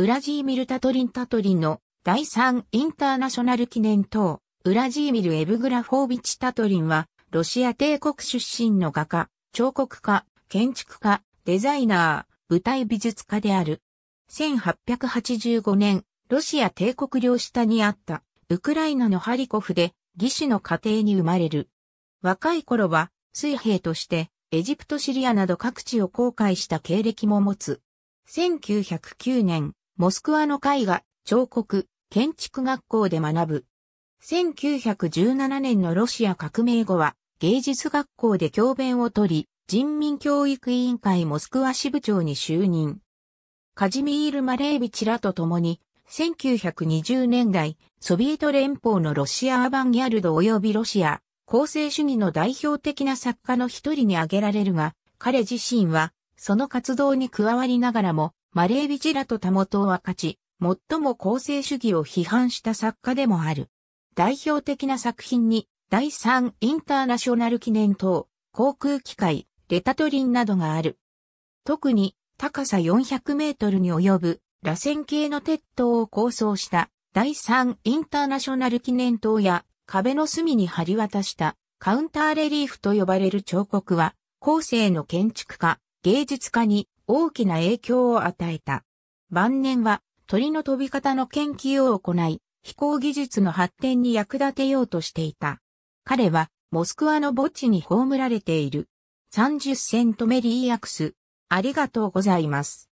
ウラジーミル・タトリン・タトリンの第3インターナショナル記念塔、ウラジーミル・エブグラフォービチ・タトリンは、ロシア帝国出身の画家、彫刻家、建築家、デザイナー、舞台美術家である。1885年、ロシア帝国領下にあった、ウクライナのハリコフで、義士の家庭に生まれる。若い頃は、水兵として、エジプトシリアなど各地を航海した経歴も持つ。1909年、モスクワの絵画、彫刻、建築学校で学ぶ。1917年のロシア革命後は芸術学校で教鞭をとり、人民教育委員会モスクワ支部長に就任。カジミール・マレービチらと共に、1920年代、ソビエト連邦のロシア・アバンギャルド及びロシア、構成主義の代表的な作家の一人に挙げられるが、彼自身は、その活動に加わりながらも、マレービジラとタモトは勝ち、最も構成主義を批判した作家でもある。代表的な作品に、第3インターナショナル記念塔、航空機械、レタトリンなどがある。特に、高さ400メートルに及ぶ、螺旋形の鉄塔を構想した、第3インターナショナル記念塔や、壁の隅に張り渡した、カウンターレリーフと呼ばれる彫刻は、後世の建築家、芸術家に大きな影響を与えた。晩年は鳥の飛び方の研究を行い、飛行技術の発展に役立てようとしていた。彼はモスクワの墓地に葬られている。30セントメリーアクス。ありがとうございます。